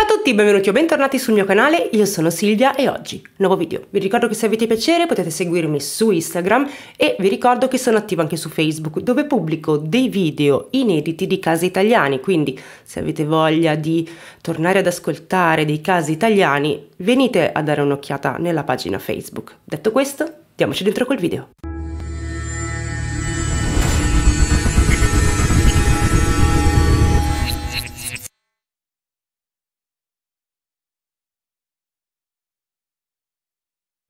Ciao a tutti, benvenuti o bentornati sul mio canale, io sono Silvia e oggi nuovo video. Vi ricordo che se avete piacere potete seguirmi su Instagram e vi ricordo che sono attiva anche su Facebook dove pubblico dei video inediti di casi italiani, quindi se avete voglia di tornare ad ascoltare dei casi italiani venite a dare un'occhiata nella pagina Facebook. Detto questo, diamoci dentro col video.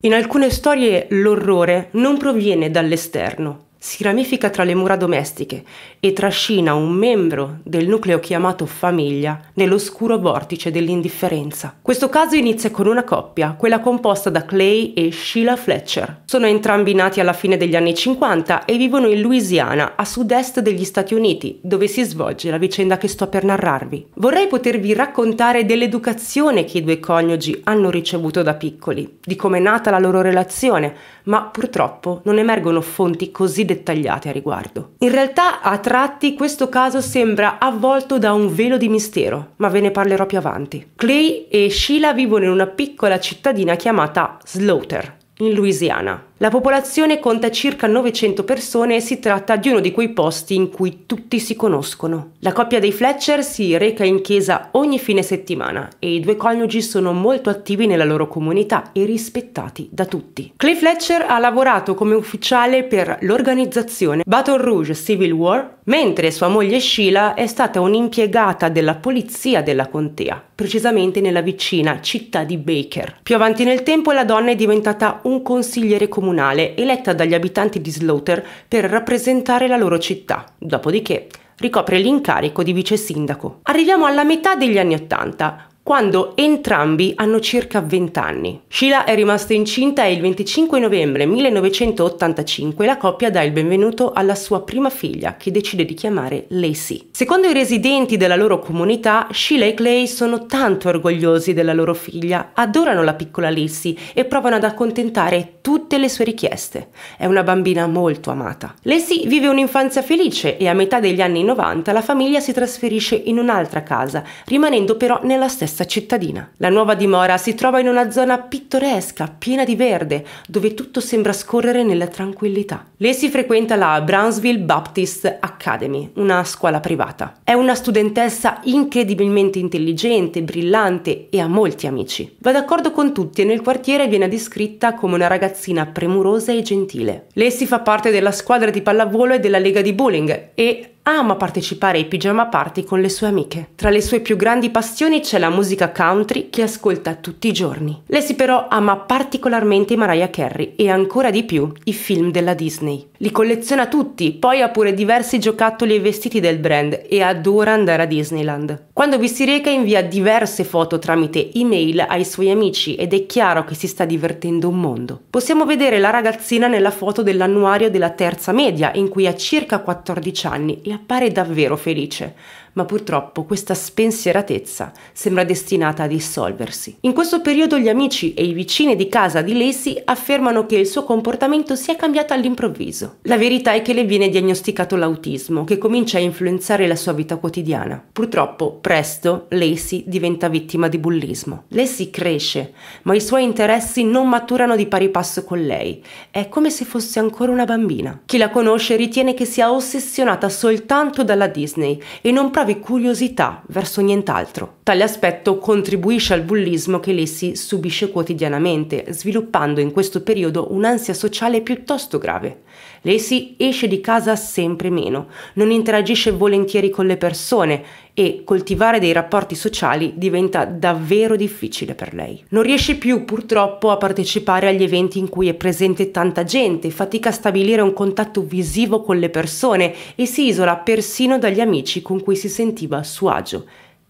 In alcune storie l'orrore non proviene dall'esterno, si ramifica tra le mura domestiche e trascina un membro del nucleo chiamato famiglia nell'oscuro vortice dell'indifferenza. Questo caso inizia con una coppia, quella composta da Clay e Sheila Fletcher. Sono entrambi nati alla fine degli anni 50 e vivono in Louisiana, a sud-est degli Stati Uniti, dove si svolge la vicenda che sto per narrarvi. Vorrei potervi raccontare dell'educazione che i due coniugi hanno ricevuto da piccoli, di come è nata la loro relazione, ma purtroppo non emergono fonti così dettagliate a riguardo. In realtà a tratti questo caso sembra avvolto da un velo di mistero, ma ve ne parlerò più avanti. Clay e Sheila vivono in una piccola cittadina chiamata Slaughter, in Louisiana. La popolazione conta circa 900 persone e si tratta di uno di quei posti in cui tutti si conoscono. La coppia dei Fletcher si reca in chiesa ogni fine settimana e i due coniugi sono molto attivi nella loro comunità e rispettati da tutti. Clay Fletcher ha lavorato come ufficiale per l'organizzazione Battle Rouge Civil War, mentre sua moglie Sheila è stata un'impiegata della polizia della contea, precisamente nella vicina città di Baker. Più avanti nel tempo la donna è diventata un consigliere comunale comunale eletta dagli abitanti di Slaughter per rappresentare la loro città, dopodiché ricopre l'incarico di vice sindaco. Arriviamo alla metà degli anni Ottanta, quando entrambi hanno circa 20 anni. Sheila è rimasta incinta e il 25 novembre 1985 la coppia dà il benvenuto alla sua prima figlia, che decide di chiamare Lacey. Secondo i residenti della loro comunità, Sheila e Clay sono tanto orgogliosi della loro figlia, adorano la piccola Lacey e provano ad accontentare tutte le sue richieste. È una bambina molto amata. Lacey vive un'infanzia felice e a metà degli anni 90 la famiglia si trasferisce in un'altra casa, rimanendo però nella stessa vista cittadina. La nuova dimora si trova in una zona pittoresca, piena di verde, dove tutto sembra scorrere nella tranquillità. Lei si frequenta la Brownsville Baptist Academy, una scuola privata. È una studentessa incredibilmente intelligente, brillante e ha molti amici. Va d'accordo con tutti e nel quartiere viene descritta come una ragazzina premurosa e gentile. Lei si fa parte della squadra di pallavolo e della lega di bowling e ama partecipare ai pigiama party con le sue amiche. Tra le sue più grandi passioni c'è la musica country che ascolta tutti i giorni. Lessi però ama particolarmente Mariah Carey e ancora di più i film della Disney. Li colleziona tutti, poi ha pure diversi giocattoli e vestiti del brand e adora andare a Disneyland. Quando vi si reca invia diverse foto tramite email ai suoi amici ed è chiaro che si sta divertendo un mondo. Possiamo vedere la ragazzina nella foto dell'annuario della terza media in cui ha circa 14 anni e ha appare davvero felice ma purtroppo questa spensieratezza sembra destinata a dissolversi. In questo periodo gli amici e i vicini di casa di Lacey affermano che il suo comportamento si è cambiato all'improvviso. La verità è che le viene diagnosticato l'autismo, che comincia a influenzare la sua vita quotidiana. Purtroppo, presto, Lacey diventa vittima di bullismo. Lacey cresce, ma i suoi interessi non maturano di pari passo con lei. È come se fosse ancora una bambina. Chi la conosce ritiene che sia ossessionata soltanto dalla Disney e non provi curiosità verso nient'altro. Tale aspetto contribuisce al bullismo che Lessi subisce quotidianamente, sviluppando in questo periodo un'ansia sociale piuttosto grave. Lei si esce di casa sempre meno, non interagisce volentieri con le persone e coltivare dei rapporti sociali diventa davvero difficile per lei. Non riesce più purtroppo a partecipare agli eventi in cui è presente tanta gente, fatica a stabilire un contatto visivo con le persone e si isola persino dagli amici con cui si sentiva a suo agio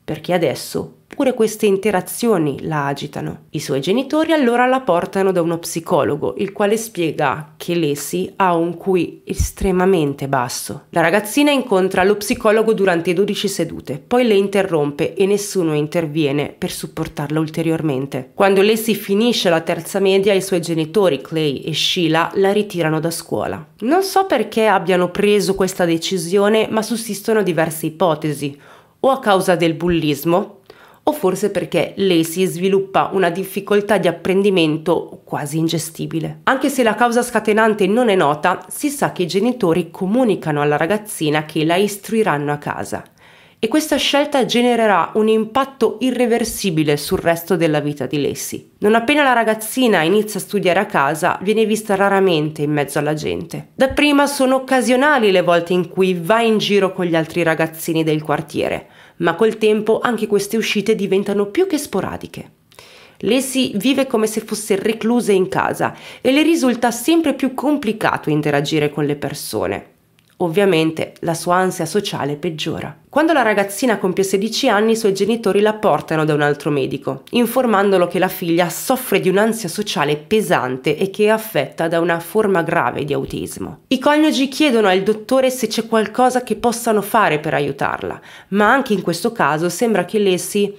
perché adesso pure queste interazioni la agitano. I suoi genitori allora la portano da uno psicologo, il quale spiega che Lacey ha un cui estremamente basso. La ragazzina incontra lo psicologo durante 12 sedute, poi le interrompe e nessuno interviene per supportarla ulteriormente. Quando Lacey finisce la terza media, i suoi genitori, Clay e Sheila, la ritirano da scuola. Non so perché abbiano preso questa decisione, ma sussistono diverse ipotesi o a causa del bullismo o forse perché lei si sviluppa una difficoltà di apprendimento quasi ingestibile. Anche se la causa scatenante non è nota, si sa che i genitori comunicano alla ragazzina che la istruiranno a casa e questa scelta genererà un impatto irreversibile sul resto della vita di Lacey. Non appena la ragazzina inizia a studiare a casa, viene vista raramente in mezzo alla gente. Dapprima sono occasionali le volte in cui va in giro con gli altri ragazzini del quartiere, ma col tempo anche queste uscite diventano più che sporadiche. Lacey vive come se fosse reclusa in casa e le risulta sempre più complicato interagire con le persone. Ovviamente la sua ansia sociale peggiora. Quando la ragazzina compie 16 anni i suoi genitori la portano da un altro medico, informandolo che la figlia soffre di un'ansia sociale pesante e che è affetta da una forma grave di autismo. I coniugi chiedono al dottore se c'è qualcosa che possano fare per aiutarla, ma anche in questo caso sembra che lei si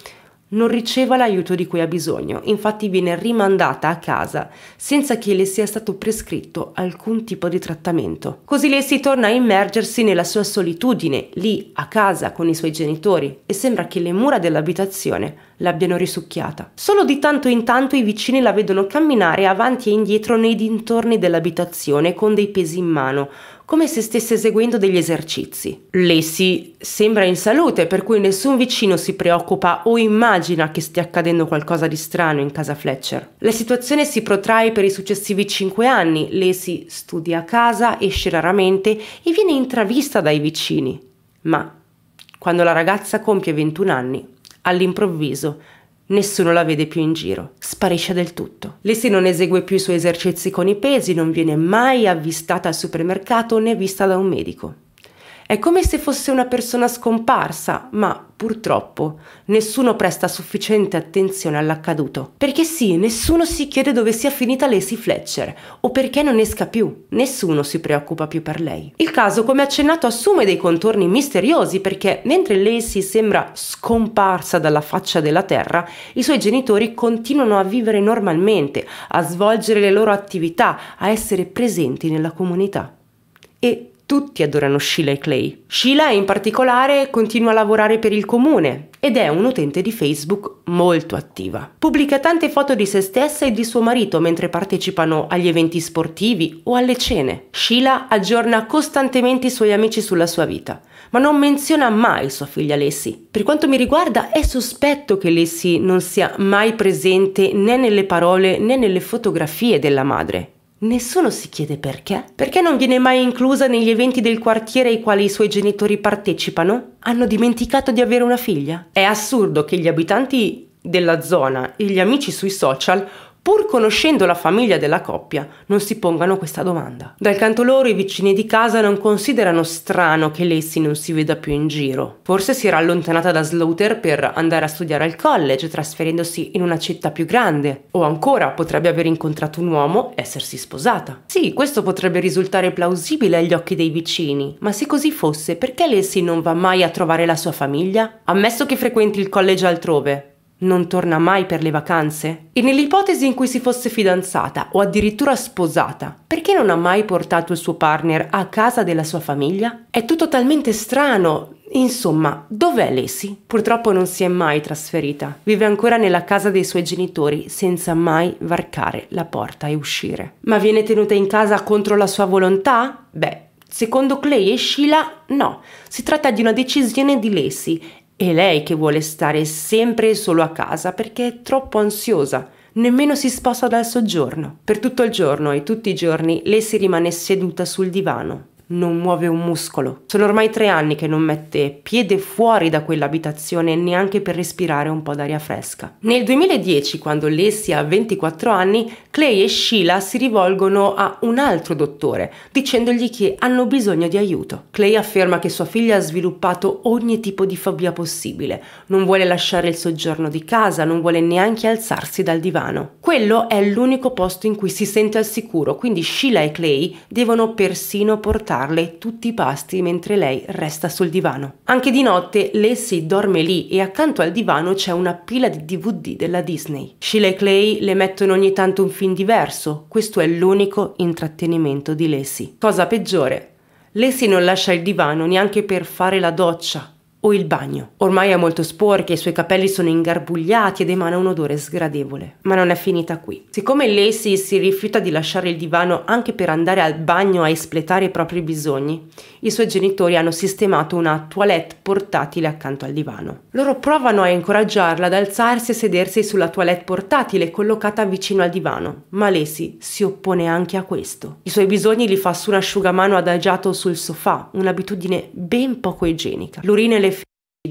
non riceva l'aiuto di cui ha bisogno, infatti viene rimandata a casa senza che le sia stato prescritto alcun tipo di trattamento. Così lei si torna a immergersi nella sua solitudine, lì a casa con i suoi genitori e sembra che le mura dell'abitazione l'abbiano risucchiata. Solo di tanto in tanto i vicini la vedono camminare avanti e indietro nei dintorni dell'abitazione con dei pesi in mano, come se stesse eseguendo degli esercizi. Lacey sembra in salute, per cui nessun vicino si preoccupa o immagina che stia accadendo qualcosa di strano in casa Fletcher. La situazione si protrae per i successivi 5 anni. Lacey studia a casa, esce raramente e viene intravista dai vicini. Ma quando la ragazza compie 21 anni, all'improvviso Nessuno la vede più in giro, sparisce del tutto. Lissy non esegue più i suoi esercizi con i pesi, non viene mai avvistata al supermercato né vista da un medico. È come se fosse una persona scomparsa, ma purtroppo nessuno presta sufficiente attenzione all'accaduto. Perché sì, nessuno si chiede dove sia finita Lacey Fletcher o perché non esca più, nessuno si preoccupa più per lei. Il caso, come accennato, assume dei contorni misteriosi perché mentre Lacey sembra scomparsa dalla faccia della terra, i suoi genitori continuano a vivere normalmente, a svolgere le loro attività, a essere presenti nella comunità. E tutti adorano Sheila e Clay. Sheila in particolare continua a lavorare per il comune ed è un utente di Facebook molto attiva. Pubblica tante foto di se stessa e di suo marito mentre partecipano agli eventi sportivi o alle cene. Sheila aggiorna costantemente i suoi amici sulla sua vita, ma non menziona mai sua figlia Lessie. Per quanto mi riguarda è sospetto che Lessie non sia mai presente né nelle parole né nelle fotografie della madre. Nessuno si chiede perché. Perché non viene mai inclusa negli eventi del quartiere ai quali i suoi genitori partecipano? Hanno dimenticato di avere una figlia? È assurdo che gli abitanti della zona e gli amici sui social pur conoscendo la famiglia della coppia, non si pongano questa domanda. Dal canto loro i vicini di casa non considerano strano che Lacey non si veda più in giro. Forse si era allontanata da Slaughter per andare a studiare al college, trasferendosi in una città più grande. O ancora potrebbe aver incontrato un uomo, essersi sposata. Sì, questo potrebbe risultare plausibile agli occhi dei vicini, ma se così fosse, perché Lacey non va mai a trovare la sua famiglia? Ammesso che frequenti il college altrove, non torna mai per le vacanze? E nell'ipotesi in cui si fosse fidanzata o addirittura sposata, perché non ha mai portato il suo partner a casa della sua famiglia? È tutto talmente strano. Insomma, dov'è Lacey? Purtroppo non si è mai trasferita. Vive ancora nella casa dei suoi genitori senza mai varcare la porta e uscire. Ma viene tenuta in casa contro la sua volontà? Beh, Secondo Clay e Sheila, no, si tratta di una decisione di Lacey è lei che vuole stare sempre e solo a casa perché è troppo ansiosa. Nemmeno si sposta dal soggiorno. Per tutto il giorno e tutti i giorni lei si rimane seduta sul divano, non muove un muscolo. Sono ormai tre anni che non mette piede fuori da quell'abitazione neanche per respirare un po' d'aria fresca. Nel 2010, quando Lessie ha 24 anni, Clay e Sheila si rivolgono a un altro dottore dicendogli che hanno bisogno di aiuto. Clay afferma che sua figlia ha sviluppato ogni tipo di fobia possibile, non vuole lasciare il soggiorno di casa, non vuole neanche alzarsi dal divano. Quello è l'unico posto in cui si sente al sicuro, quindi Sheila e Clay devono persino portare prepararle tutti i pasti mentre lei resta sul divano. Anche di notte Lacey dorme lì e accanto al divano c'è una pila di DVD della Disney. Sheila e Clay le mettono ogni tanto un film diverso, questo è l'unico intrattenimento di Lacey. Cosa peggiore, Lacey non lascia il divano neanche per fare la doccia, o il bagno. Ormai è molto sporca, i suoi capelli sono ingarbugliati ed emana un odore sgradevole. Ma non è finita qui. Siccome Lacey si rifiuta di lasciare il divano anche per andare al bagno a espletare i propri bisogni, i suoi genitori hanno sistemato una toilette portatile accanto al divano. Loro provano a incoraggiarla ad alzarsi e sedersi sulla toilette portatile collocata vicino al divano, ma Lacey si oppone anche a questo. I suoi bisogni li fa su un asciugamano adagiato sul sofà, un'abitudine ben poco igienica. L'urina e le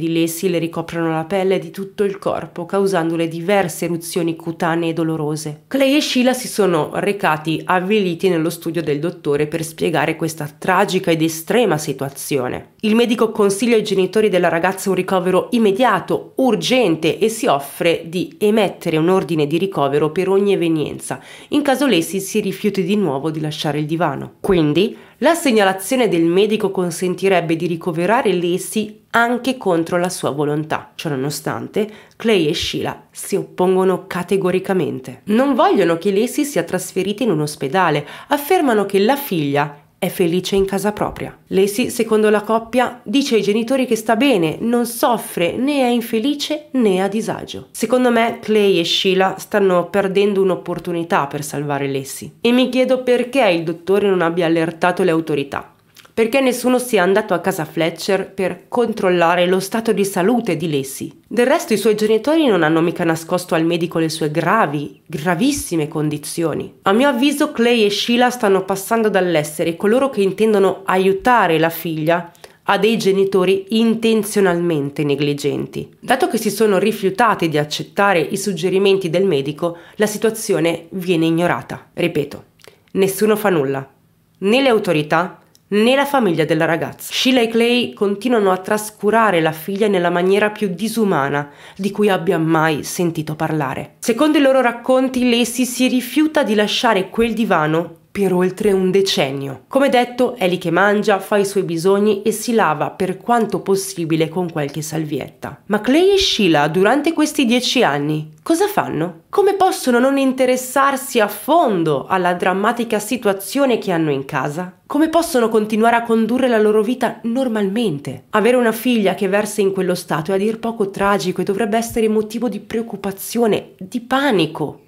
i le ricoprono la pelle di tutto il corpo, causandole diverse eruzioni cutanee dolorose. Clay e Sheila si sono recati avviliti nello studio del dottore per spiegare questa tragica ed estrema situazione. Il medico consiglia ai genitori della ragazza un ricovero immediato, urgente e si offre di emettere un ordine di ricovero per ogni evenienza, in caso Lacey si rifiuti di nuovo di lasciare il divano. Quindi, la segnalazione del medico consentirebbe di ricoverare Lacey anche contro la sua volontà. Ciononostante, Clay e Sheila si oppongono categoricamente. Non vogliono che Lacey sia trasferita in un ospedale, affermano che la figlia è felice in casa propria. Lacey, secondo la coppia, dice ai genitori che sta bene, non soffre, né è infelice né a disagio. Secondo me Clay e Sheila stanno perdendo un'opportunità per salvare Lacey. E mi chiedo perché il dottore non abbia allertato le autorità perché nessuno sia andato a casa Fletcher per controllare lo stato di salute di Lacey. Del resto i suoi genitori non hanno mica nascosto al medico le sue gravi, gravissime condizioni. A mio avviso Clay e Sheila stanno passando dall'essere coloro che intendono aiutare la figlia a dei genitori intenzionalmente negligenti. Dato che si sono rifiutati di accettare i suggerimenti del medico, la situazione viene ignorata. Ripeto, nessuno fa nulla, né le autorità né la famiglia della ragazza. Sheila e Clay continuano a trascurare la figlia nella maniera più disumana di cui abbia mai sentito parlare. Secondo i loro racconti, Lacey si rifiuta di lasciare quel divano per oltre un decennio. Come detto, è lì che mangia, fa i suoi bisogni e si lava per quanto possibile con qualche salvietta. Ma Clay e Sheila, durante questi dieci anni, cosa fanno? Come possono non interessarsi a fondo alla drammatica situazione che hanno in casa? Come possono continuare a condurre la loro vita normalmente? Avere una figlia che versa in quello stato è a dir poco tragico e dovrebbe essere motivo di preoccupazione, di panico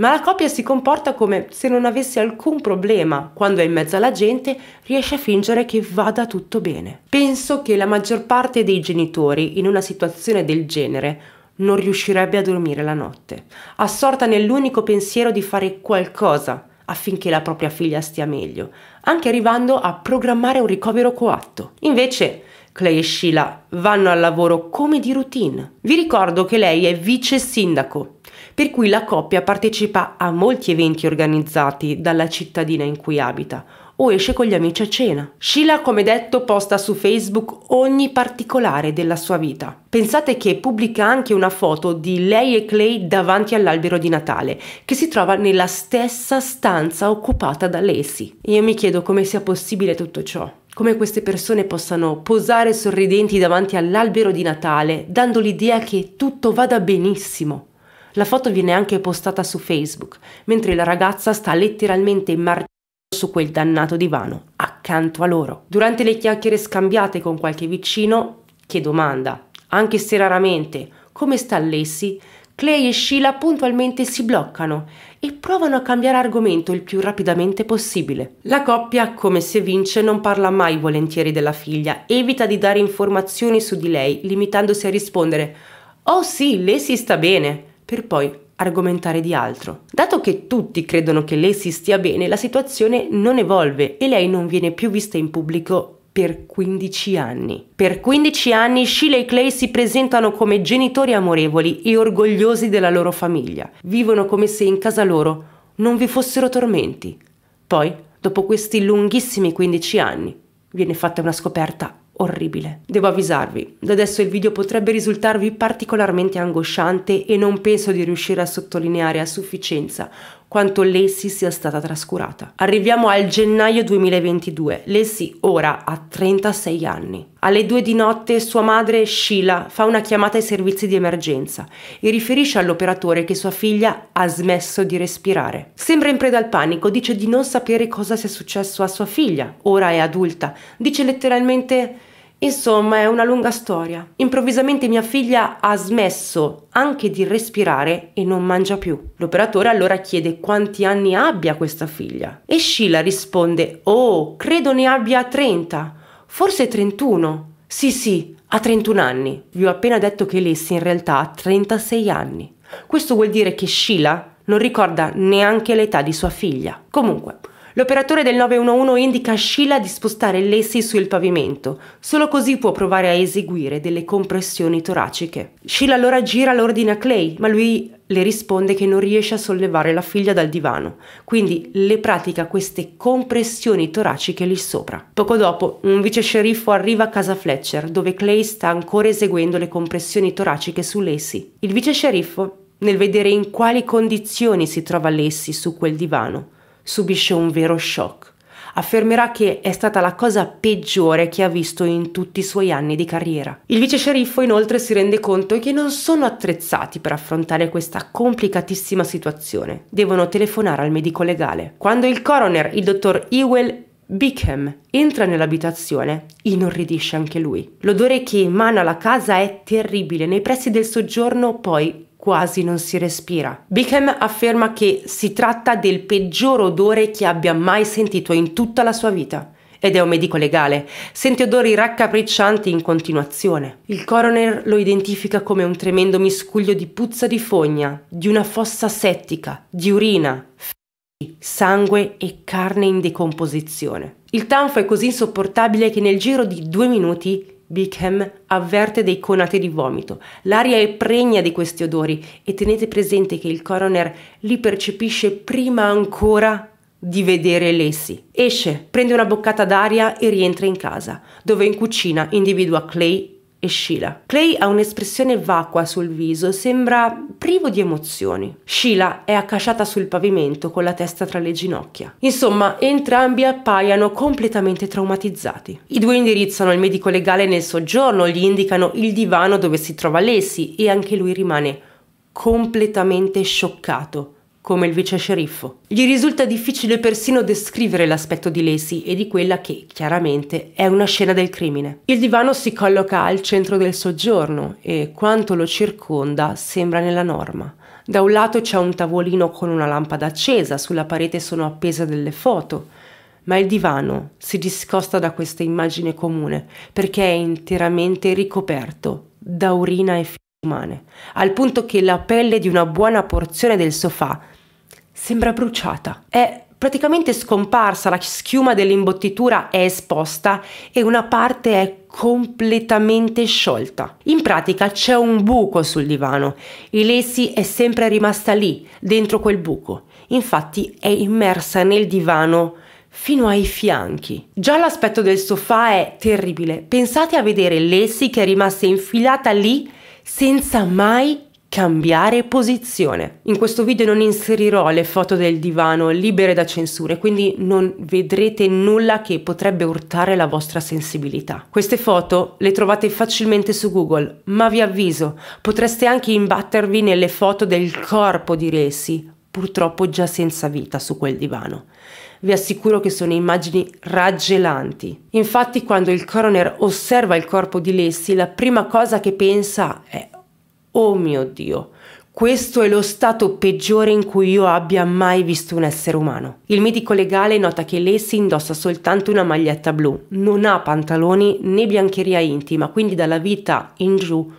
ma la coppia si comporta come se non avesse alcun problema. Quando è in mezzo alla gente riesce a fingere che vada tutto bene. Penso che la maggior parte dei genitori in una situazione del genere non riuscirebbe a dormire la notte, assorta nell'unico pensiero di fare qualcosa affinché la propria figlia stia meglio, anche arrivando a programmare un ricovero coatto. Invece, Clay e Sheila vanno al lavoro come di routine. Vi ricordo che lei è vice sindaco per cui la coppia partecipa a molti eventi organizzati dalla cittadina in cui abita o esce con gli amici a cena. Sheila, come detto, posta su Facebook ogni particolare della sua vita. Pensate che pubblica anche una foto di lei e Clay davanti all'albero di Natale, che si trova nella stessa stanza occupata da Lacey. Io mi chiedo come sia possibile tutto ciò come queste persone possano posare sorridenti davanti all'albero di Natale, dando l'idea che tutto vada benissimo. La foto viene anche postata su Facebook, mentre la ragazza sta letteralmente martellando su quel dannato divano, accanto a loro. Durante le chiacchiere scambiate con qualche vicino, che domanda, anche se raramente, come sta Lessi, Clay e Sheila puntualmente si bloccano e provano a cambiare argomento il più rapidamente possibile. La coppia, come se vince, non parla mai volentieri della figlia, evita di dare informazioni su di lei, limitandosi a rispondere Oh sì, lei si sta bene per poi argomentare di altro. Dato che tutti credono che lei si stia bene, la situazione non evolve e lei non viene più vista in pubblico per 15 anni. Per 15 anni Sheila e Clay si presentano come genitori amorevoli e orgogliosi della loro famiglia. Vivono come se in casa loro non vi fossero tormenti. Poi, dopo questi lunghissimi 15 anni, viene fatta una scoperta orribile. Devo avvisarvi, da adesso il video potrebbe risultarvi particolarmente angosciante e non penso di riuscire a sottolineare a sufficienza quanto Lacey sia stata trascurata. Arriviamo al gennaio 2022. Lacey ora ha 36 anni. Alle due di notte sua madre Sheila fa una chiamata ai servizi di emergenza e riferisce all'operatore che sua figlia ha smesso di respirare. Sembra in preda al panico, dice di non sapere cosa sia successo a sua figlia, ora è adulta. Dice letteralmente Insomma, è una lunga storia. Improvvisamente mia figlia ha smesso anche di respirare e non mangia più. L'operatore allora chiede quanti anni abbia questa figlia e Sheila risponde Oh, credo ne abbia 30, forse 31. Sì, sì, ha 31 anni. Vi ho appena detto che Lessie in realtà ha 36 anni. Questo vuol dire che Sheila non ricorda neanche l'età di sua figlia. Comunque, L'operatore del 911 indica a Sheila di spostare l'essi sul pavimento, solo così può provare a eseguire delle compressioni toraciche. Sheila allora gira l'ordine a Clay, ma lui le risponde che non riesce a sollevare la figlia dal divano, quindi le pratica queste compressioni toraciche lì sopra. Poco dopo, un vice sceriffo arriva a casa Fletcher, dove Clay sta ancora eseguendo le compressioni toraciche su Lacey. Il vice sceriffo, nel vedere in quali condizioni si trova Lacey su quel divano, subisce un vero shock. Affermerà che è stata la cosa peggiore che ha visto in tutti i suoi anni di carriera. Il vice sceriffo inoltre si rende conto che non sono attrezzati per affrontare questa complicatissima situazione. Devono telefonare al medico legale. Quando il coroner, il dottor Ewell Bickham entra nell'abitazione, inorridisce anche lui. L'odore che emana la casa è terribile, nei pressi del soggiorno poi quasi non si respira. Bickham afferma che si tratta del peggior odore che abbia mai sentito in tutta la sua vita ed è un medico legale. Sente odori raccapriccianti in continuazione. Il coroner lo identifica come un tremendo miscuglio di puzza di fogna, di una fossa settica, di urina, f- sangue e carne in decomposizione. Il tanfo è così insopportabile che nel giro di due minuti Beechem avverte dei conate di vomito. L'aria è pregna di questi odori e tenete presente che il coroner li percepisce prima ancora di vedere Lacey. Esce, prende una boccata d'aria e rientra in casa, dove in cucina individua Clay e Sheila. Clay ha un'espressione vacua sul viso, sembra privo di emozioni. Sheila è accasciata sul pavimento con la testa tra le ginocchia. Insomma, entrambi appaiono completamente traumatizzati. I due indirizzano il medico legale nel soggiorno, gli indicano il divano dove si trova Lacey e anche lui rimane completamente scioccato come il vice sceriffo. Gli risulta difficile persino descrivere l'aspetto di Lacey e di quella che, chiaramente, è una scena del crimine. Il divano si colloca al centro del soggiorno e quanto lo circonda sembra nella norma. Da un lato c'è un tavolino con una lampada accesa, sulla parete sono appese delle foto, ma il divano si discosta da questa immagine comune perché è interamente ricoperto da urina e fiume settimane, al punto che la pelle di una buona porzione del sofà sembra bruciata. È praticamente scomparsa, la schiuma dell'imbottitura è esposta e una parte è completamente sciolta. In pratica c'è un buco sul divano. e Ilesi è sempre rimasta lì, dentro quel buco. Infatti è immersa nel divano fino ai fianchi. Già l'aspetto del sofà è terribile. Pensate a vedere Lacey che è rimasta infilata lì senza mai cambiare posizione. In questo video non inserirò le foto del divano libere da censure, quindi non vedrete nulla che potrebbe urtare la vostra sensibilità. Queste foto le trovate facilmente su Google, ma vi avviso, potreste anche imbattervi nelle foto del corpo di Resi, purtroppo già senza vita su quel divano vi assicuro che sono immagini raggelanti. Infatti quando il coroner osserva il corpo di Lessi, la prima cosa che pensa è Oh mio Dio, questo è lo stato peggiore in cui io abbia mai visto un essere umano. Il medico legale nota che Lacey indossa soltanto una maglietta blu, non ha pantaloni né biancheria intima, quindi dalla vita in giù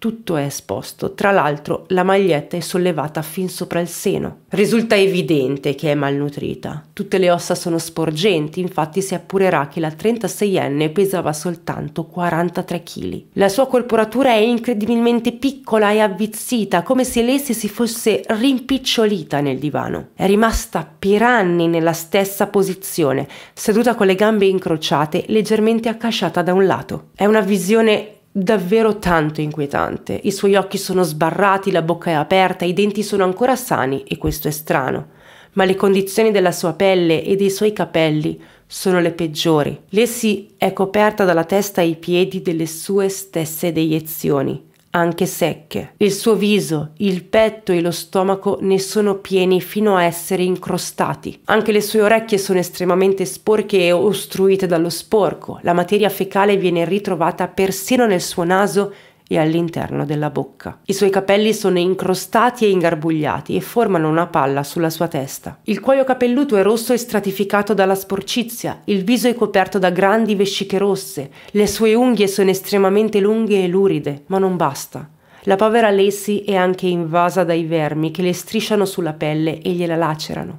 tutto è esposto, tra l'altro la maglietta è sollevata fin sopra il seno. Risulta evidente che è malnutrita, tutte le ossa sono sporgenti, infatti si appurerà che la 36enne pesava soltanto 43 kg. La sua corporatura è incredibilmente piccola e avvizzita, come se lei si fosse rimpicciolita nel divano. È rimasta per anni nella stessa posizione, seduta con le gambe incrociate, leggermente accasciata da un lato. È una visione davvero tanto inquietante. I suoi occhi sono sbarrati, la bocca è aperta, i denti sono ancora sani e questo è strano. Ma le condizioni della sua pelle e dei suoi capelli sono le peggiori. Lessi è coperta dalla testa ai piedi delle sue stesse deiezioni anche secche. Il suo viso, il petto e lo stomaco ne sono pieni fino a essere incrostati. Anche le sue orecchie sono estremamente sporche e ostruite dallo sporco. La materia fecale viene ritrovata persino nel suo naso e all'interno della bocca. I suoi capelli sono incrostati e ingarbugliati e formano una palla sulla sua testa. Il cuoio capelluto è rosso e stratificato dalla sporcizia, il viso è coperto da grandi vesciche rosse, le sue unghie sono estremamente lunghe e luride, ma non basta. La povera Lacey è anche invasa dai vermi che le strisciano sulla pelle e gliela lacerano.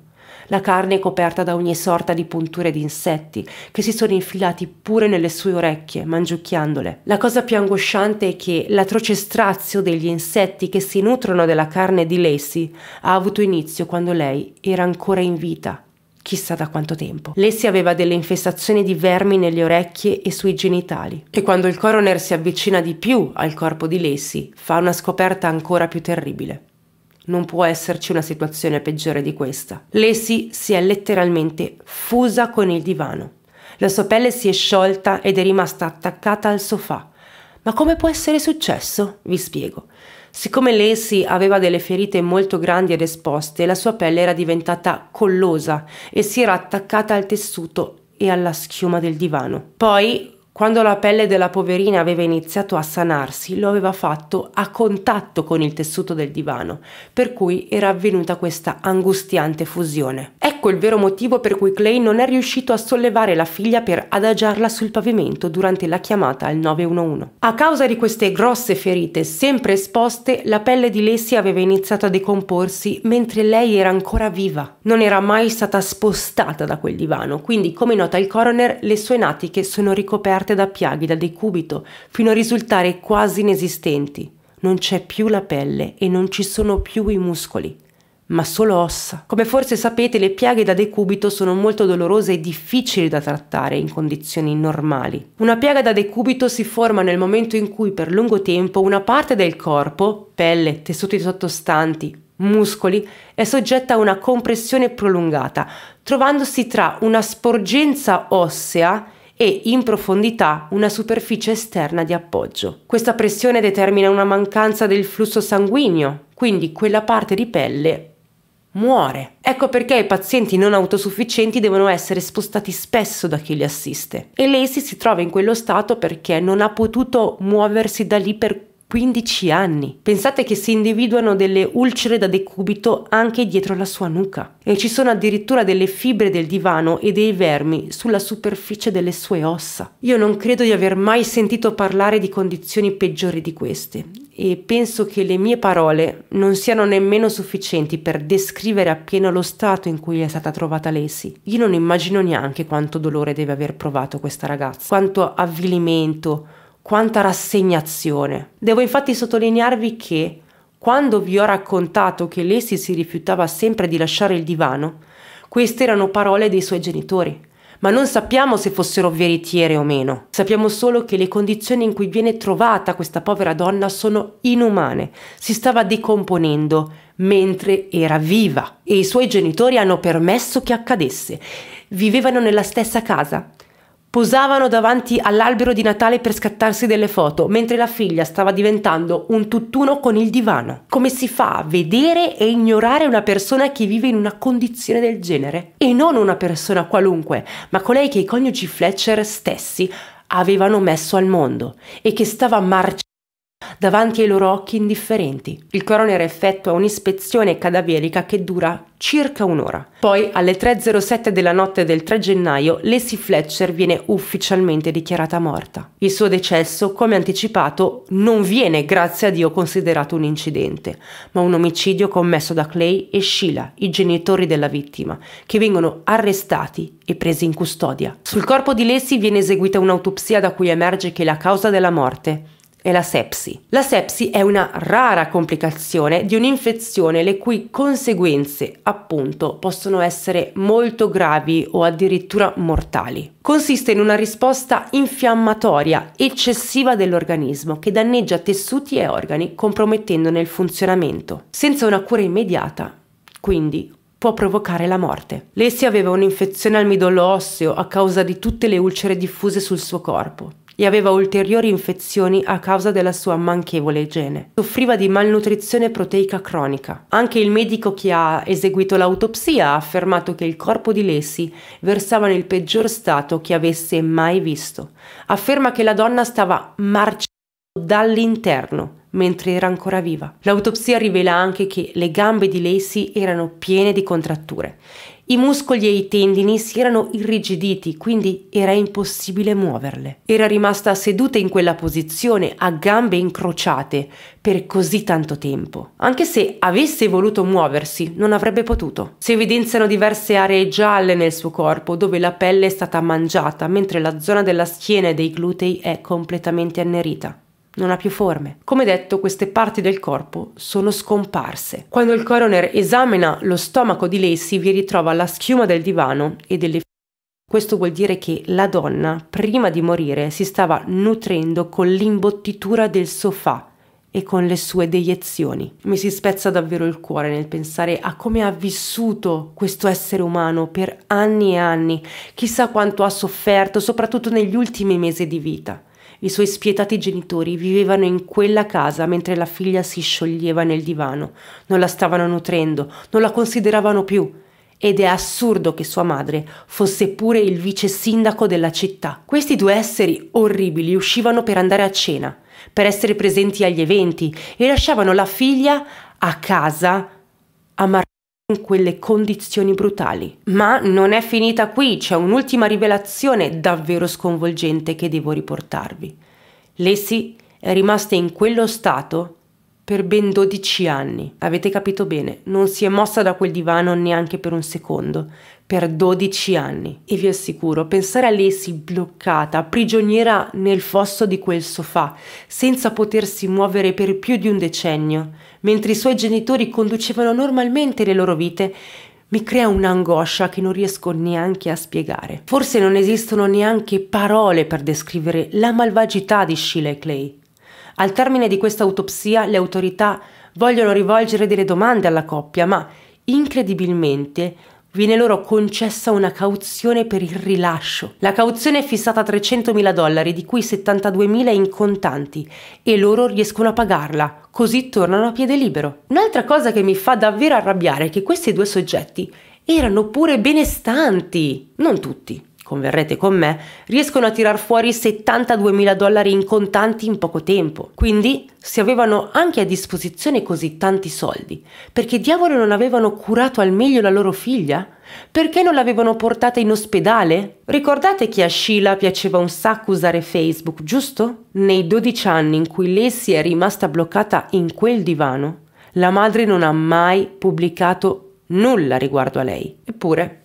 La carne è coperta da ogni sorta di punture di insetti che si sono infilati pure nelle sue orecchie, mangiucchiandole. La cosa più angosciante è che l'atroce strazio degli insetti che si nutrono della carne di Lacey ha avuto inizio quando lei era ancora in vita chissà da quanto tempo. Lacey aveva delle infestazioni di vermi nelle orecchie e sui genitali. E quando il coroner si avvicina di più al corpo di Lacey, fa una scoperta ancora più terribile. Non può esserci una situazione peggiore di questa. Lacey si è letteralmente fusa con il divano. La sua pelle si è sciolta ed è rimasta attaccata al sofà. Ma come può essere successo? Vi spiego. Siccome Lacey aveva delle ferite molto grandi ed esposte, la sua pelle era diventata collosa e si era attaccata al tessuto e alla schiuma del divano. Poi, quando la pelle della poverina aveva iniziato a sanarsi, lo aveva fatto a contatto con il tessuto del divano, per cui era avvenuta questa angustiante fusione. Ecco il vero motivo per cui Clay non è riuscito a sollevare la figlia per adagiarla sul pavimento durante la chiamata al 911. A causa di queste grosse ferite, sempre esposte, la pelle di Lacey aveva iniziato a decomporsi mentre lei era ancora viva. Non era mai stata spostata da quel divano, quindi come nota il coroner, le sue natiche sono ricoperte sfiorate da piaghe, da decubito, fino a risultare quasi inesistenti. Non c'è più la pelle e non ci sono più i muscoli, ma solo ossa. Come forse sapete, le piaghe da decubito sono molto dolorose e difficili da trattare in condizioni normali. Una piaga da decubito si forma nel momento in cui per lungo tempo una parte del corpo, pelle, tessuti sottostanti, muscoli, è soggetta a una compressione prolungata, trovandosi tra una sporgenza ossea e in profondità una superficie esterna di appoggio. Questa pressione determina una mancanza del flusso sanguigno, quindi quella parte di pelle muore. Ecco perché i pazienti non autosufficienti devono essere spostati spesso da chi li assiste. E Lacey si trova in quello stato perché non ha potuto muoversi da lì per 15 anni. Pensate che si individuano delle ulcere da decubito anche dietro la sua nuca e ci sono addirittura delle fibre del divano e dei vermi sulla superficie delle sue ossa. Io non credo di aver mai sentito parlare di condizioni peggiori di queste e penso che le mie parole non siano nemmeno sufficienti per descrivere appieno lo stato in cui è stata trovata Lacey. Io non immagino neanche quanto dolore deve aver provato questa ragazza, quanto avvilimento, quanta rassegnazione. Devo infatti sottolinearvi che quando vi ho raccontato che Lessi si rifiutava sempre di lasciare il divano, queste erano parole dei suoi genitori ma non sappiamo se fossero veritiere o meno. Sappiamo solo che le condizioni in cui viene trovata questa povera donna sono inumane. Si stava decomponendo mentre era viva e i suoi genitori hanno permesso che accadesse. Vivevano nella stessa casa, posavano davanti all'albero di Natale per scattarsi delle foto, mentre la figlia stava diventando un tutt'uno con il divano. Come si fa a vedere e ignorare una persona che vive in una condizione del genere? E non una persona qualunque, ma colei che i coniugi Fletcher stessi avevano messo al mondo e che stava marciando davanti ai loro occhi indifferenti. Il coroner effettua un'ispezione cadaverica che dura circa un'ora. Poi, alle 3.07 della notte del 3 gennaio, Lacey Fletcher viene ufficialmente dichiarata morta. Il suo decesso, come anticipato, non viene, grazie a Dio, considerato un incidente, ma un omicidio commesso da Clay e Sheila, i genitori della vittima, che vengono arrestati e presi in custodia. Sul corpo di Lacey viene eseguita un'autopsia da cui emerge che la causa della morte è la sepsi. La sepsi è una rara complicazione di un'infezione le cui conseguenze, appunto, possono essere molto gravi o addirittura mortali. Consiste in una risposta infiammatoria eccessiva dell'organismo che danneggia tessuti e organi compromettendone il funzionamento. Senza una cura immediata, quindi può provocare la morte. Lei si aveva un'infezione al midollo osseo a causa di tutte le ulcere diffuse sul suo corpo e aveva ulteriori infezioni a causa della sua manchevole igiene. Soffriva di malnutrizione proteica cronica. Anche il medico che ha eseguito l'autopsia ha affermato che il corpo di Lacey versava nel peggior stato che avesse mai visto. Afferma che la donna stava marciando dall'interno mentre era ancora viva. L'autopsia rivela anche che le gambe di Lacey erano piene di contratture i muscoli e i tendini si erano irrigiditi, quindi era impossibile muoverle. Era rimasta seduta in quella posizione, a gambe incrociate, per così tanto tempo. Anche se avesse voluto muoversi, non avrebbe potuto. Si evidenziano diverse aree gialle nel suo corpo, dove la pelle è stata mangiata, mentre la zona della schiena e dei glutei è completamente annerita non ha più forme. Come detto, queste parti del corpo sono scomparse. Quando il coroner esamina lo stomaco di Lacey, vi ritrova la schiuma del divano e delle questo vuol dire che la donna, prima di morire, si stava nutrendo con l'imbottitura del sofà e con le sue deiezioni. Mi si spezza davvero il cuore nel pensare a come ha vissuto questo essere umano per anni e anni, chissà quanto ha sofferto, soprattutto negli ultimi mesi di vita. I suoi spietati genitori vivevano in quella casa mentre la figlia si scioglieva nel divano, non la stavano nutrendo, non la consideravano più. Ed è assurdo che sua madre fosse pure il vice sindaco della città. Questi due esseri orribili uscivano per andare a cena, per essere presenti agli eventi e lasciavano la figlia a casa a amar- quelle condizioni brutali. Ma non è finita qui, c'è un'ultima rivelazione davvero sconvolgente che devo riportarvi. Lacey è rimasta in quello stato per ben 12 anni. Avete capito bene, non si è mossa da quel divano neanche per un secondo, per 12 anni. E vi assicuro, pensare a Lacey bloccata, prigioniera nel fosso di quel sofà, senza potersi muovere per più di un decennio, mentre i suoi genitori conducevano normalmente le loro vite, mi crea un'angoscia che non riesco neanche a spiegare. Forse non esistono neanche parole per descrivere la malvagità di Sheila e Clay. Al termine di questa autopsia le autorità vogliono rivolgere delle domande alla coppia, ma incredibilmente viene loro concessa una cauzione per il rilascio. La cauzione è fissata a 300.000 dollari, di cui 72.000 in contanti, e loro riescono a pagarla, così tornano a piede libero. Un'altra cosa che mi fa davvero arrabbiare è che questi due soggetti erano pure benestanti, non tutti converrete con me, riescono a tirar fuori 72.000 dollari in contanti in poco tempo. Quindi, se avevano anche a disposizione così tanti soldi, perché diavolo non avevano curato al meglio la loro figlia? Perché non l'avevano portata in ospedale? Ricordate che a Sheila piaceva un sacco usare Facebook, giusto? Nei 12 anni in cui lei si è rimasta bloccata in quel divano, la madre non ha mai pubblicato nulla riguardo a lei. Eppure,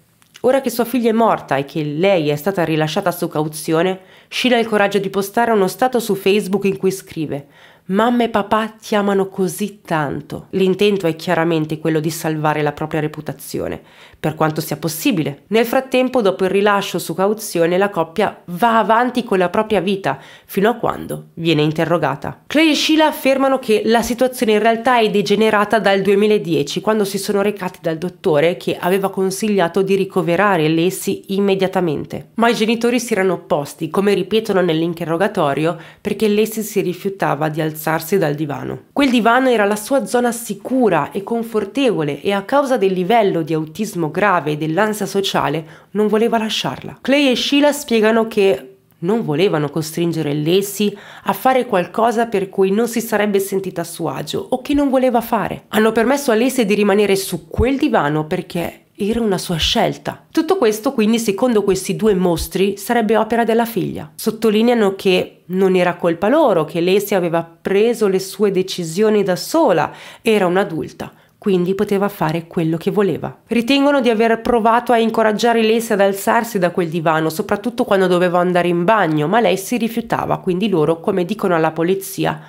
Ora che sua figlia è morta e che lei è stata rilasciata su cauzione, Sheila ha il coraggio di postare uno stato su Facebook in cui scrive Mamma e papà ti amano così tanto. L'intento è chiaramente quello di salvare la propria reputazione, per quanto sia possibile. Nel frattempo, dopo il rilascio su cauzione, la coppia va avanti con la propria vita, fino a quando viene interrogata. Clay e Sheila affermano che la situazione in realtà è degenerata dal 2010, quando si sono recati dal dottore che aveva consigliato di ricoverare Lacey immediatamente. Ma i genitori si erano opposti, come ripetono nell'interrogatorio, perché Lacey si rifiutava di alzare alzarsi dal divano. Quel divano era la sua zona sicura e confortevole e a causa del livello di autismo grave e dell'ansia sociale non voleva lasciarla. Clay e Sheila spiegano che non volevano costringere Lacey a fare qualcosa per cui non si sarebbe sentita a suo agio o che non voleva fare. Hanno permesso a Lacey di rimanere su quel divano perché era una sua scelta. Tutto questo quindi secondo questi due mostri sarebbe opera della figlia. Sottolineano che non era colpa loro, che lei si aveva preso le sue decisioni da sola, era un'adulta quindi poteva fare quello che voleva. Ritengono di aver provato a incoraggiare Lacey ad alzarsi da quel divano, soprattutto quando doveva andare in bagno, ma lei si rifiutava, quindi loro, come dicono alla polizia,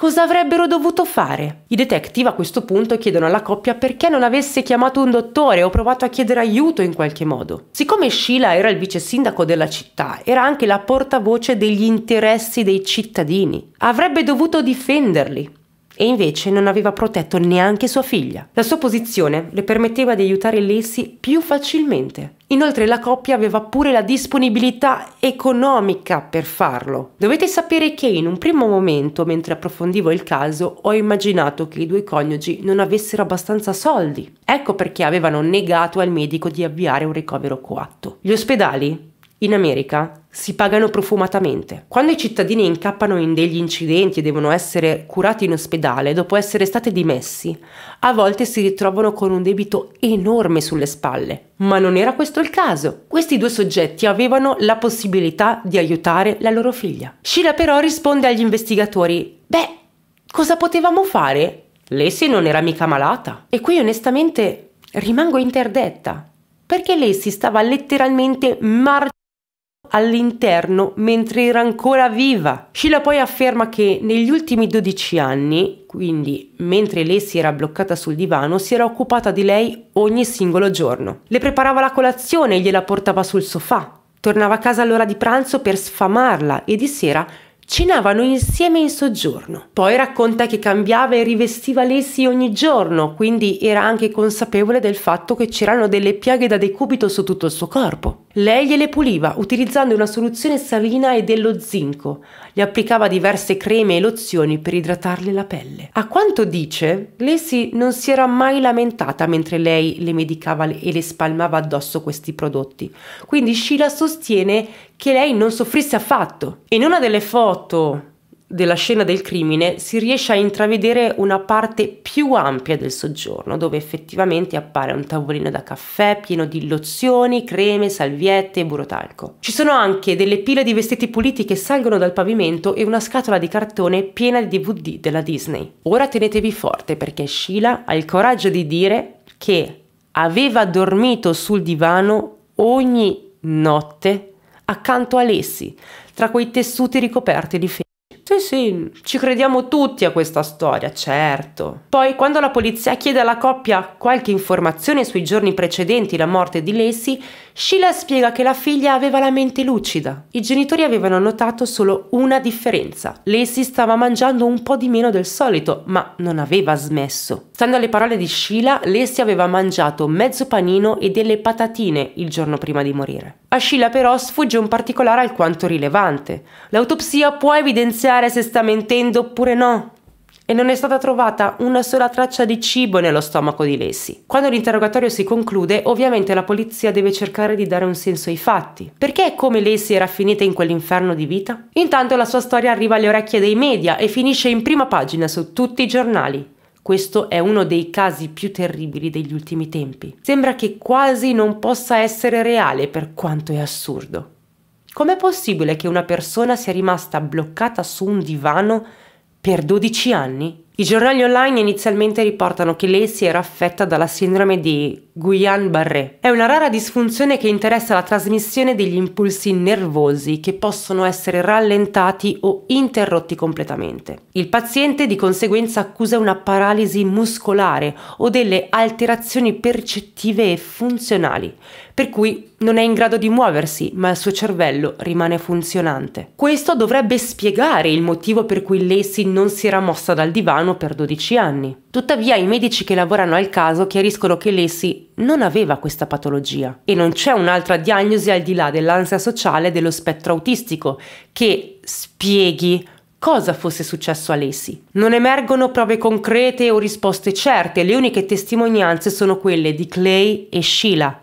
Cosa avrebbero dovuto fare? I detective a questo punto chiedono alla coppia perché non avesse chiamato un dottore o provato a chiedere aiuto in qualche modo. Siccome Sheila era il vice sindaco della città, era anche la portavoce degli interessi dei cittadini. Avrebbe dovuto difenderli e invece non aveva protetto neanche sua figlia. La sua posizione le permetteva di aiutare Lacey più facilmente. Inoltre la coppia aveva pure la disponibilità economica per farlo. Dovete sapere che in un primo momento, mentre approfondivo il caso, ho immaginato che i due coniugi non avessero abbastanza soldi. Ecco perché avevano negato al medico di avviare un ricovero coatto. Gli ospedali in America si pagano profumatamente. Quando i cittadini incappano in degli incidenti e devono essere curati in ospedale dopo essere stati dimessi, a volte si ritrovano con un debito enorme sulle spalle. Ma non era questo il caso. Questi due soggetti avevano la possibilità di aiutare la loro figlia. Sheila però risponde agli investigatori, beh, cosa potevamo fare? Lacey non era mica malata. E qui onestamente rimango interdetta, perché lei si stava letteralmente marciando all'interno mentre era ancora viva. Sheila poi afferma che negli ultimi 12 anni, quindi mentre lei si era bloccata sul divano, si era occupata di lei ogni singolo giorno. Le preparava la colazione e gliela portava sul sofà. Tornava a casa all'ora di pranzo per sfamarla e di sera cenavano insieme in soggiorno. Poi racconta che cambiava e rivestiva Lacey ogni giorno, quindi era anche consapevole del fatto che c'erano delle piaghe da decubito su tutto il suo corpo. Lei gliele puliva utilizzando una soluzione salina e dello zinco. Le applicava diverse creme e lozioni per idratarle la pelle. A quanto dice, Lacey non si era mai lamentata mentre lei le medicava e le spalmava addosso questi prodotti. Quindi Sheila sostiene che lei non soffrisse affatto. In una delle foto della scena del crimine si riesce a intravedere una parte più ampia del soggiorno, dove effettivamente appare un tavolino da caffè pieno di lozioni, creme, salviette e burotalco. Ci sono anche delle pile di vestiti puliti che salgono dal pavimento e una scatola di cartone piena di DVD della Disney. Ora tenetevi forte perché Sheila ha il coraggio di dire che aveva dormito sul divano ogni notte accanto a Lessi, tra quei tessuti ricoperti di fede. Sì, sì, ci crediamo tutti a questa storia, certo. Poi, quando la polizia chiede alla coppia qualche informazione sui giorni precedenti la morte di Lacey, Sheila spiega che la figlia aveva la mente lucida. I genitori avevano notato solo una differenza. Lei si stava mangiando un po' di meno del solito, ma non aveva smesso. Stando alle parole di Sheila, Lacey aveva mangiato mezzo panino e delle patatine il giorno prima di morire. A Sheila però sfugge un particolare alquanto rilevante. L'autopsia può evidenziare se sta mentendo oppure no e non è stata trovata una sola traccia di cibo nello stomaco di Lessi. Quando l'interrogatorio si conclude, ovviamente la polizia deve cercare di dare un senso ai fatti. Perché è come Lessi era finita in quell'inferno di vita? Intanto la sua storia arriva alle orecchie dei media e finisce in prima pagina su tutti i giornali. Questo è uno dei casi più terribili degli ultimi tempi. Sembra che quasi non possa essere reale per quanto è assurdo. Com'è possibile che una persona sia rimasta bloccata su un divano per 12 anni? I giornali online inizialmente riportano che lei si era affetta dalla sindrome di Guillain-Barré. È una rara disfunzione che interessa la trasmissione degli impulsi nervosi che possono essere rallentati o interrotti completamente. Il paziente di conseguenza accusa una paralisi muscolare o delle alterazioni percettive e funzionali, per cui non è in grado di muoversi, ma il suo cervello rimane funzionante. Questo dovrebbe spiegare il motivo per cui Lacey non si era mossa dal divano per 12 anni. Tuttavia i medici che lavorano al caso chiariscono che Lacey non aveva questa patologia e non c'è un'altra diagnosi al di là dell'ansia sociale dello spettro autistico che spieghi cosa fosse successo a Lacey. Non emergono prove concrete o risposte certe, le uniche testimonianze sono quelle di Clay e Sheila,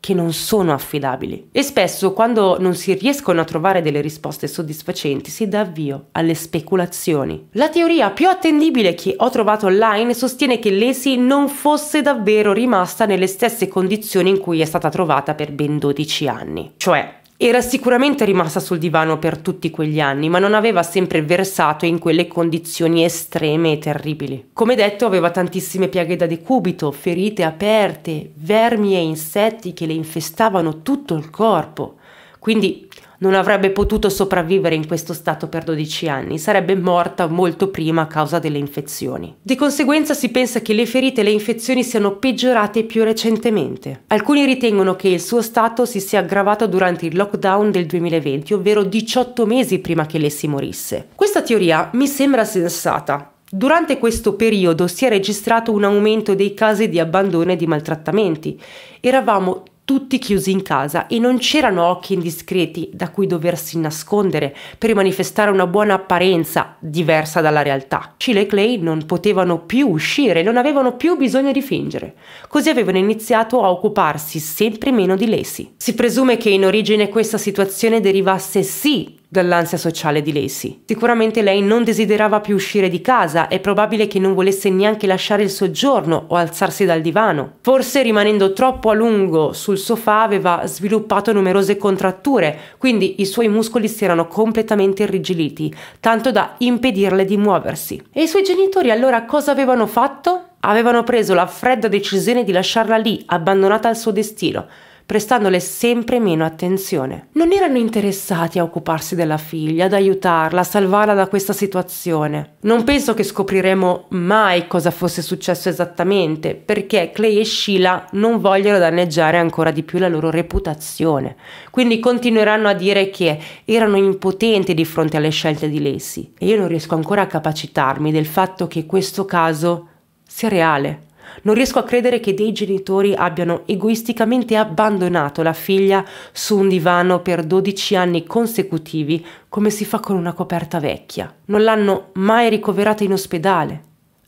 che non sono affidabili e spesso quando non si riescono a trovare delle risposte soddisfacenti si dà avvio alle speculazioni. La teoria più attendibile che ho trovato online sostiene che Lacey non fosse davvero rimasta nelle stesse condizioni in cui è stata trovata per ben 12 anni, cioè era sicuramente rimasta sul divano per tutti quegli anni, ma non aveva sempre versato in quelle condizioni estreme e terribili. Come detto, aveva tantissime piaghe da decubito, ferite aperte, vermi e insetti che le infestavano tutto il corpo. Quindi non avrebbe potuto sopravvivere in questo stato per 12 anni, sarebbe morta molto prima a causa delle infezioni. Di conseguenza si pensa che le ferite e le infezioni siano peggiorate più recentemente. Alcuni ritengono che il suo stato si sia aggravato durante il lockdown del 2020, ovvero 18 mesi prima che lei si morisse. Questa teoria mi sembra sensata, Durante questo periodo si è registrato un aumento dei casi di abbandono e di maltrattamenti. Eravamo tutti chiusi in casa e non c'erano occhi indiscreti da cui doversi nascondere per manifestare una buona apparenza diversa dalla realtà. Cile e Clay non potevano più uscire, non avevano più bisogno di fingere. Così avevano iniziato a occuparsi sempre meno di Lacey. Si presume che in origine questa situazione derivasse sì dall'ansia sociale di Lacey. Sicuramente lei non desiderava più uscire di casa, è probabile che non volesse neanche lasciare il soggiorno o alzarsi dal divano. Forse rimanendo troppo a lungo sul sofà aveva sviluppato numerose contratture, quindi i suoi muscoli si erano completamente irrigiditi, tanto da impedirle di muoversi. E i suoi genitori allora cosa avevano fatto? Avevano preso la fredda decisione di lasciarla lì, abbandonata al suo destino, prestandole sempre meno attenzione. Non erano interessati a occuparsi della figlia, ad aiutarla, a salvarla da questa situazione. Non penso che scopriremo mai cosa fosse successo esattamente, perché Clay e Sheila non vogliono danneggiare ancora di più la loro reputazione, quindi continueranno a dire che erano impotenti di fronte alle scelte di Lacey. E io non riesco ancora a capacitarmi del fatto che questo caso sia reale. Non riesco a credere che dei genitori abbiano egoisticamente abbandonato la figlia su un divano per 12 anni consecutivi come si fa con una coperta vecchia. Non l'hanno mai ricoverata in ospedale.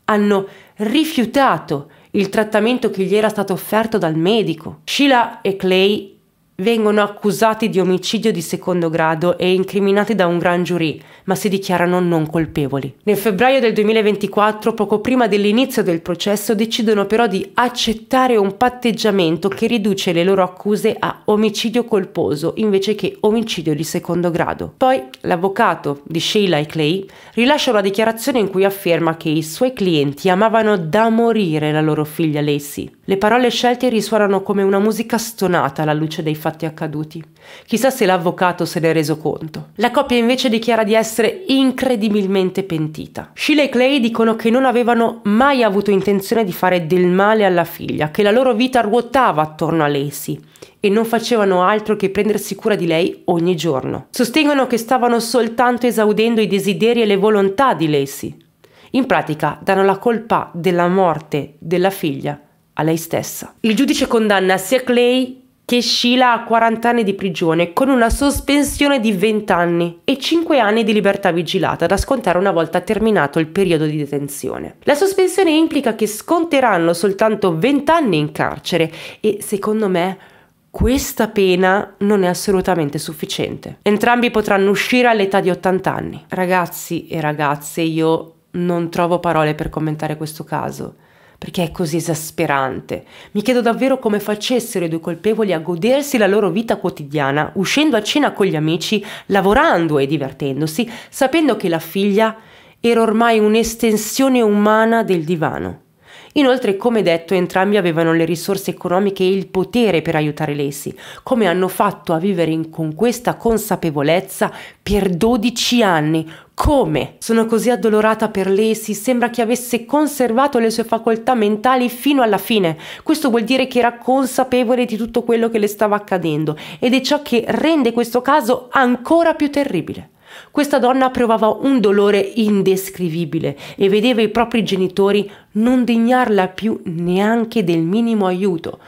Hanno rifiutato il trattamento che gli era stato offerto dal medico. Sheila e Clay vengono accusati di omicidio di secondo grado e incriminati da un gran giurì, ma si dichiarano non colpevoli. Nel febbraio del 2024, poco prima dell'inizio del processo, decidono però di accettare un patteggiamento che riduce le loro accuse a omicidio colposo invece che omicidio di secondo grado. Poi l'avvocato di Sheila e Clay rilascia una dichiarazione in cui afferma che i suoi clienti amavano da morire la loro figlia Lacey. Le parole scelte risuonano come una musica stonata alla luce dei fatti accaduti. Chissà se l'avvocato se n'è reso conto. La coppia invece dichiara di essere incredibilmente pentita. Sheila e Clay dicono che non avevano mai avuto intenzione di fare del male alla figlia, che la loro vita ruotava attorno a Lacey e non facevano altro che prendersi cura di lei ogni giorno. Sostengono che stavano soltanto esaudendo i desideri e le volontà di Lacey. In pratica danno la colpa della morte della figlia a lei stessa. Il giudice condanna sia Clay che scila a 40 anni di prigione con una sospensione di 20 anni e 5 anni di libertà vigilata da scontare una volta terminato il periodo di detenzione. La sospensione implica che sconteranno soltanto 20 anni in carcere e secondo me questa pena non è assolutamente sufficiente. Entrambi potranno uscire all'età di 80 anni. Ragazzi e ragazze, io non trovo parole per commentare questo caso perché è così esasperante. Mi chiedo davvero come facessero i due colpevoli a godersi la loro vita quotidiana, uscendo a cena con gli amici, lavorando e divertendosi, sapendo che la figlia era ormai un'estensione umana del divano. Inoltre, come detto, entrambi avevano le risorse economiche e il potere per aiutare Lacey, come hanno fatto a vivere in, con questa consapevolezza per 12 anni, come? Sono così addolorata per Lacey, sembra che avesse conservato le sue facoltà mentali fino alla fine. Questo vuol dire che era consapevole di tutto quello che le stava accadendo ed è ciò che rende questo caso ancora più terribile. Questa donna provava un dolore indescrivibile e vedeva i propri genitori non degnarla più neanche del minimo aiuto,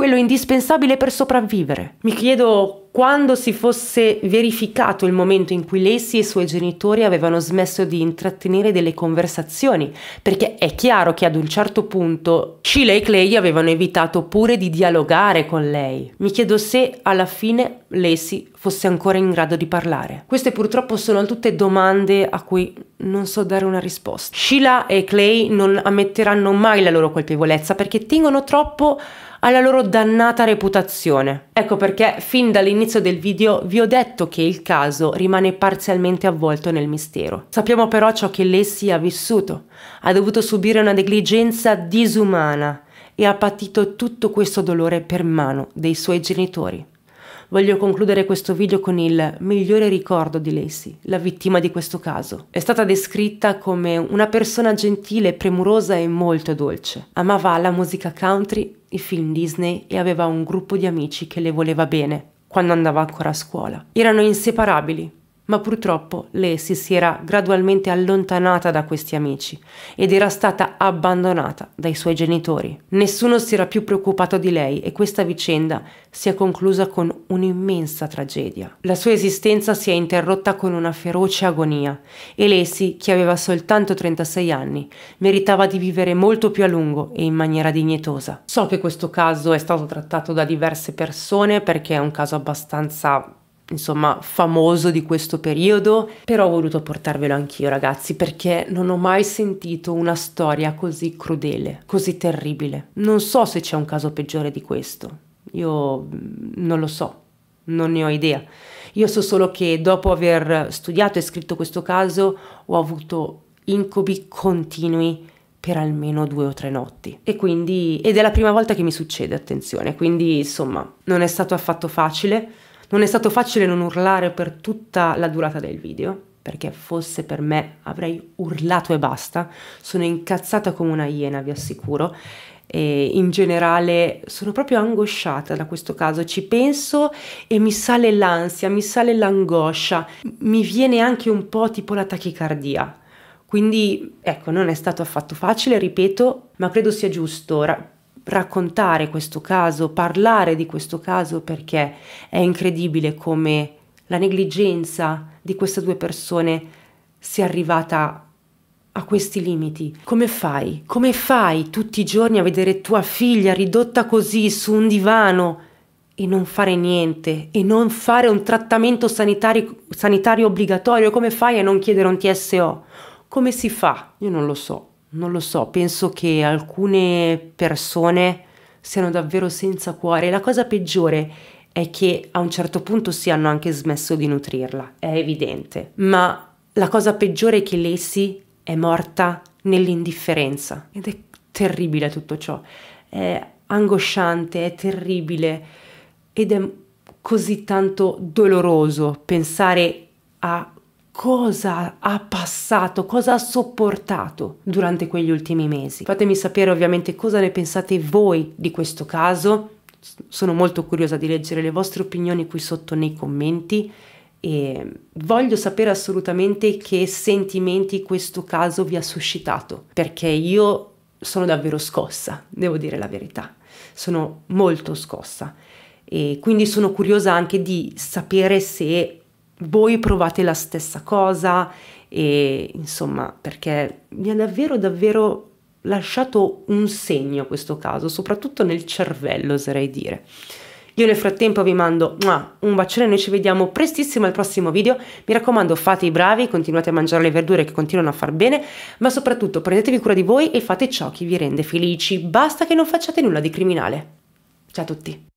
quello indispensabile per sopravvivere. Mi chiedo quando si fosse verificato il momento in cui Lacey e i suoi genitori avevano smesso di intrattenere delle conversazioni, perché è chiaro che ad un certo punto Sheila e Clay avevano evitato pure di dialogare con lei. Mi chiedo se alla fine Lacey fosse ancora in grado di parlare. Queste purtroppo sono tutte domande a cui non so dare una risposta. Sheila e Clay non ammetteranno mai la loro colpevolezza perché tengono troppo alla loro dannata reputazione. Ecco perché fin dall'inizio del video vi ho detto che il caso rimane parzialmente avvolto nel mistero. Sappiamo però ciò che Lacey ha vissuto. Ha dovuto subire una negligenza disumana e ha patito tutto questo dolore per mano dei suoi genitori. Voglio concludere questo video con il migliore ricordo di Lacey, la vittima di questo caso. È stata descritta come una persona gentile, premurosa e molto dolce. Amava la musica country i film Disney e aveva un gruppo di amici che le voleva bene quando andava ancora a scuola. Erano inseparabili, ma purtroppo Lacey si era gradualmente allontanata da questi amici ed era stata abbandonata dai suoi genitori. Nessuno si era più preoccupato di lei e questa vicenda si è conclusa con un'immensa tragedia. La sua esistenza si è interrotta con una feroce agonia e Lacey, che aveva soltanto 36 anni, meritava di vivere molto più a lungo e in maniera dignitosa. So che questo caso è stato trattato da diverse persone perché è un caso abbastanza insomma famoso di questo periodo, però ho voluto portarvelo anch'io ragazzi perché non ho mai sentito una storia così crudele, così terribile. Non so se c'è un caso peggiore di questo, io mm, non lo so, non ne ho idea. Io so solo che dopo aver studiato e scritto questo caso ho avuto incubi continui per almeno due o tre notti. E quindi, ed è la prima volta che mi succede, attenzione, quindi insomma non è stato affatto facile non è stato facile non urlare per tutta la durata del video, perché fosse per me avrei urlato e basta. Sono incazzata come una iena, vi assicuro. E in generale sono proprio angosciata da questo caso, ci penso e mi sale l'ansia, mi sale l'angoscia, mi viene anche un po' tipo la tachicardia. Quindi ecco, non è stato affatto facile, ripeto, ma credo sia giusto raccontare questo caso, parlare di questo caso perché è incredibile come la negligenza di queste due persone sia arrivata a questi limiti. Come fai? Come fai tutti i giorni a vedere tua figlia ridotta così su un divano e non fare niente e non fare un trattamento sanitario, sanitario obbligatorio? Come fai a non chiedere un TSO? Come si fa? Io non lo so non lo so, penso che alcune persone siano davvero senza cuore. La cosa peggiore è che a un certo punto si hanno anche smesso di nutrirla, è evidente. Ma la cosa peggiore è che Lacey è morta nell'indifferenza ed è terribile tutto ciò. È angosciante, è terribile ed è così tanto doloroso pensare a cosa ha passato, cosa ha sopportato durante quegli ultimi mesi. Fatemi sapere ovviamente cosa ne pensate voi di questo caso. Sono molto curiosa di leggere le vostre opinioni qui sotto nei commenti e voglio sapere assolutamente che sentimenti questo caso vi ha suscitato, perché io sono davvero scossa, devo dire la verità, sono molto scossa e quindi sono curiosa anche di sapere se voi provate la stessa cosa e insomma perché mi ha davvero davvero lasciato un segno questo caso, soprattutto nel cervello oserei dire. Io nel frattempo vi mando un bacione, noi ci vediamo prestissimo al prossimo video. Mi raccomando, fate i bravi, continuate a mangiare le verdure che continuano a far bene, ma soprattutto prendetevi cura di voi e fate ciò che vi rende felici. Basta che non facciate nulla di criminale. Ciao a tutti!